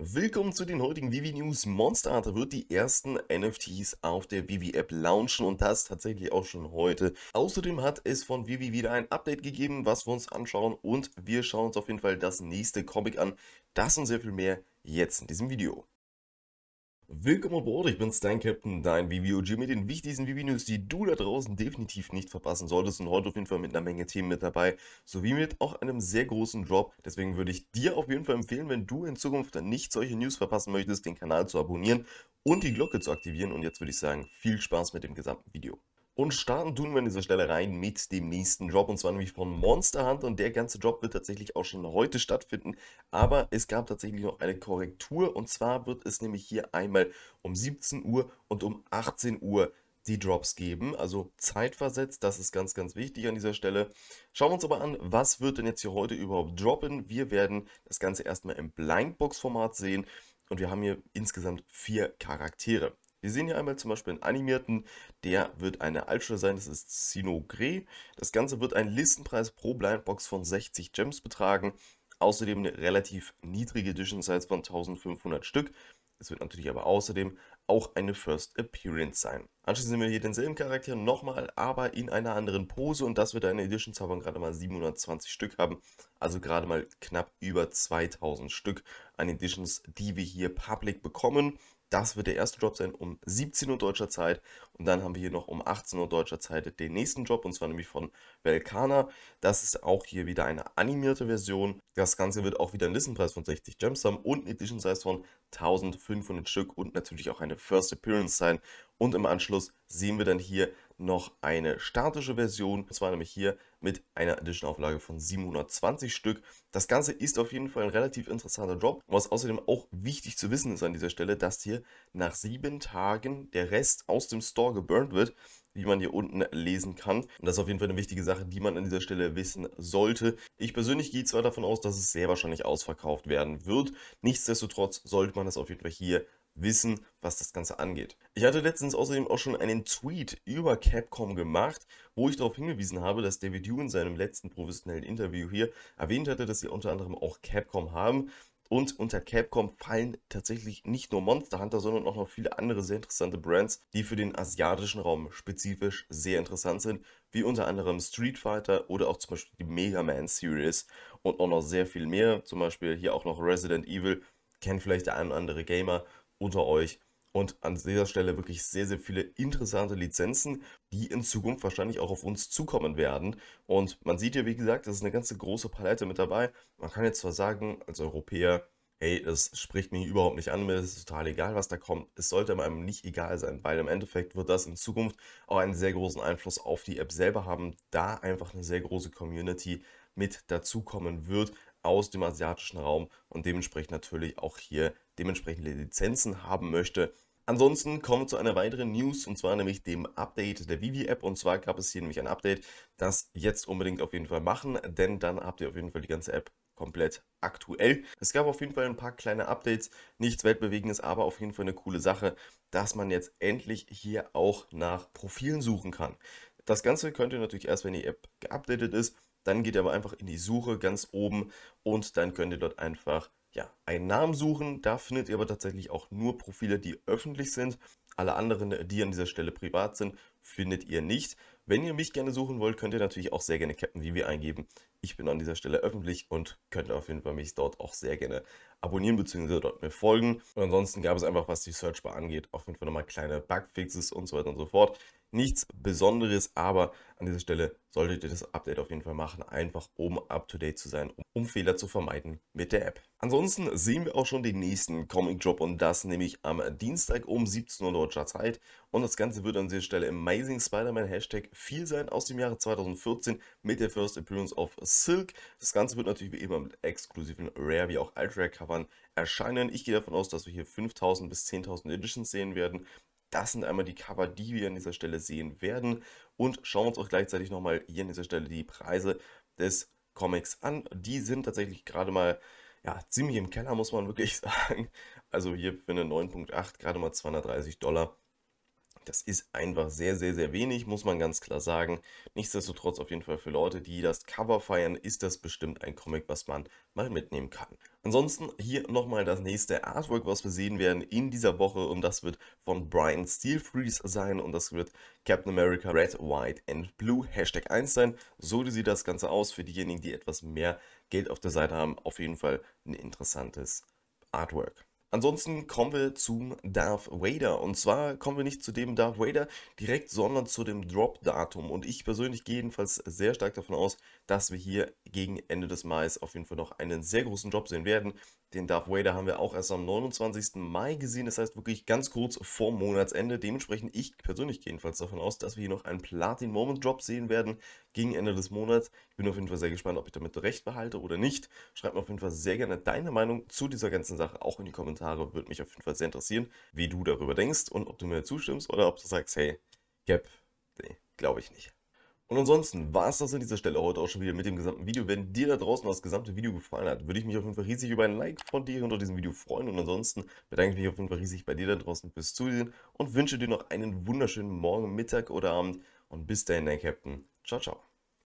Willkommen zu den heutigen Vivi News. Monster Hunter wird die ersten NFTs auf der Vivi App launchen und das tatsächlich auch schon heute. Außerdem hat es von Vivi wieder ein Update gegeben, was wir uns anschauen und wir schauen uns auf jeden Fall das nächste Comic an. Das und sehr viel mehr jetzt in diesem Video. Willkommen aboard, ich bin's, dein Captain, dein VBOG mit den wichtigsten VB-News, die du da draußen definitiv nicht verpassen solltest und heute auf jeden Fall mit einer Menge Themen mit dabei, sowie mit auch einem sehr großen Drop. Deswegen würde ich dir auf jeden Fall empfehlen, wenn du in Zukunft nicht solche News verpassen möchtest, den Kanal zu abonnieren und die Glocke zu aktivieren und jetzt würde ich sagen, viel Spaß mit dem gesamten Video. Und starten tun wir an dieser Stelle rein mit dem nächsten Job und zwar nämlich von Monster Hunter und der ganze Job wird tatsächlich auch schon heute stattfinden, aber es gab tatsächlich noch eine Korrektur und zwar wird es nämlich hier einmal um 17 Uhr und um 18 Uhr die Drops geben, also zeitversetzt, das ist ganz, ganz wichtig an dieser Stelle. Schauen wir uns aber an, was wird denn jetzt hier heute überhaupt droppen. Wir werden das Ganze erstmal im Blindbox-Format sehen und wir haben hier insgesamt vier Charaktere. Wir sehen hier einmal zum Beispiel einen animierten, der wird eine Altschule sein, das ist Sino Gray. Das Ganze wird einen Listenpreis pro Blindbox von 60 Gems betragen. Außerdem eine relativ niedrige Edition Size von 1500 Stück. Es wird natürlich aber außerdem auch eine First Appearance sein. Anschließend sehen wir hier denselben Charakter nochmal, aber in einer anderen Pose und das wird eine Edition Zaubern gerade mal 720 Stück haben, also gerade mal knapp über 2000 Stück an Editions, die wir hier public bekommen. Das wird der erste Job sein um 17 Uhr deutscher Zeit. Und dann haben wir hier noch um 18 Uhr deutscher Zeit den nächsten Job, und zwar nämlich von Velcana. Das ist auch hier wieder eine animierte Version. Das Ganze wird auch wieder einen Listenpreis von 60 Gems haben und einen Edition Size von 1500 Stück und natürlich auch eine First Appearance sein. Und im Anschluss sehen wir dann hier noch eine statische Version, und zwar nämlich hier mit einer Edition-Auflage von 720 Stück. Das Ganze ist auf jeden Fall ein relativ interessanter Drop. Was außerdem auch wichtig zu wissen ist an dieser Stelle, dass hier nach sieben Tagen der Rest aus dem Store geburnt wird wie man hier unten lesen kann. Und das ist auf jeden Fall eine wichtige Sache, die man an dieser Stelle wissen sollte. Ich persönlich gehe zwar davon aus, dass es sehr wahrscheinlich ausverkauft werden wird. Nichtsdestotrotz sollte man das auf jeden Fall hier wissen, was das Ganze angeht. Ich hatte letztens außerdem auch schon einen Tweet über Capcom gemacht, wo ich darauf hingewiesen habe, dass David Yu in seinem letzten professionellen Interview hier erwähnt hatte, dass sie unter anderem auch Capcom haben. Und unter Capcom fallen tatsächlich nicht nur Monster Hunter, sondern auch noch viele andere sehr interessante Brands, die für den asiatischen Raum spezifisch sehr interessant sind, wie unter anderem Street Fighter oder auch zum Beispiel die Mega Man Series und auch noch sehr viel mehr, zum Beispiel hier auch noch Resident Evil, kennt vielleicht der ein oder andere Gamer unter euch. Und an dieser Stelle wirklich sehr, sehr viele interessante Lizenzen, die in Zukunft wahrscheinlich auch auf uns zukommen werden. Und man sieht ja, wie gesagt, das ist eine ganze große Palette mit dabei. Man kann jetzt zwar sagen, als Europäer, hey, das spricht mich überhaupt nicht an, mir ist total egal, was da kommt. Es sollte einem nicht egal sein, weil im Endeffekt wird das in Zukunft auch einen sehr großen Einfluss auf die App selber haben, da einfach eine sehr große Community mit dazukommen wird, aus dem asiatischen Raum und dementsprechend natürlich auch hier dementsprechende Lizenzen haben möchte. Ansonsten kommen wir zu einer weiteren News und zwar nämlich dem Update der Vivi-App. Und zwar gab es hier nämlich ein Update, das jetzt unbedingt auf jeden Fall machen, denn dann habt ihr auf jeden Fall die ganze App komplett aktuell. Es gab auf jeden Fall ein paar kleine Updates, nichts Weltbewegendes, aber auf jeden Fall eine coole Sache, dass man jetzt endlich hier auch nach Profilen suchen kann. Das Ganze könnt ihr natürlich erst, wenn die App geupdatet ist dann geht ihr aber einfach in die Suche ganz oben und dann könnt ihr dort einfach ja, einen Namen suchen. Da findet ihr aber tatsächlich auch nur Profile, die öffentlich sind. Alle anderen, die an dieser Stelle privat sind, findet ihr nicht. Wenn ihr mich gerne suchen wollt, könnt ihr natürlich auch sehr gerne Captain Vivi eingeben. Ich bin an dieser Stelle öffentlich und könnt auf jeden Fall mich dort auch sehr gerne abonnieren bzw. dort mir folgen. Und ansonsten gab es einfach, was die Searchbar angeht, auf jeden Fall nochmal kleine Bugfixes und so weiter und so fort nichts Besonderes, aber an dieser Stelle solltet ihr das Update auf jeden Fall machen, einfach um up-to-date zu sein, um Fehler zu vermeiden mit der App. Ansonsten sehen wir auch schon den nächsten Comic-Drop und das nämlich am Dienstag um 17 Uhr deutscher Zeit. Und das Ganze wird an dieser Stelle Amazing Spider-Man Hashtag 4 sein aus dem Jahre 2014 mit der First Appearance of Silk. Das Ganze wird natürlich wie immer mit exklusiven Rare wie auch Ultra-Covern erscheinen. Ich gehe davon aus, dass wir hier 5000 bis 10.000 Editions sehen werden. Das sind einmal die Cover, die wir an dieser Stelle sehen werden. Und schauen wir uns auch gleichzeitig nochmal hier an dieser Stelle die Preise des Comics an. Die sind tatsächlich gerade mal ja, ziemlich im Keller, muss man wirklich sagen. Also hier für eine 9.8 gerade mal 230 Dollar. Das ist einfach sehr, sehr, sehr wenig, muss man ganz klar sagen. Nichtsdestotrotz auf jeden Fall für Leute, die das Cover feiern, ist das bestimmt ein Comic, was man mal mitnehmen kann. Ansonsten hier nochmal das nächste Artwork, was wir sehen werden in dieser Woche und das wird von Brian Steelfreeze sein und das wird Captain America Red, White and Blue Hashtag 1 sein. So sieht das Ganze aus für diejenigen, die etwas mehr Geld auf der Seite haben. Auf jeden Fall ein interessantes Artwork. Ansonsten kommen wir zum Darth Vader. Und zwar kommen wir nicht zu dem Darth Vader direkt, sondern zu dem Drop-Datum. Und ich persönlich gehe jedenfalls sehr stark davon aus, dass wir hier gegen Ende des Mai auf jeden Fall noch einen sehr großen Drop sehen werden. Den Darth Vader haben wir auch erst am 29. Mai gesehen. Das heißt wirklich ganz kurz vor Monatsende. Dementsprechend, ich persönlich gehe jedenfalls davon aus, dass wir hier noch einen Platin-Moment-Drop sehen werden gegen Ende des Monats. Ich bin auf jeden Fall sehr gespannt, ob ich damit recht behalte oder nicht. Schreibt mir auf jeden Fall sehr gerne deine Meinung zu dieser ganzen Sache auch in die Kommentare. Kommentare. Würde mich auf jeden Fall sehr interessieren, wie du darüber denkst und ob du mir zustimmst oder ob du sagst, hey, Cap, nee, glaube ich nicht. Und ansonsten war es das an dieser Stelle heute auch schon wieder mit dem gesamten Video. Wenn dir da draußen das gesamte Video gefallen hat, würde ich mich auf jeden Fall riesig über ein Like von dir unter diesem Video freuen. Und ansonsten bedanke ich mich auf jeden Fall riesig bei dir da draußen fürs Zusehen und wünsche dir noch einen wunderschönen Morgen, Mittag oder Abend. Und bis dahin, dein Captain. Ciao, ciao.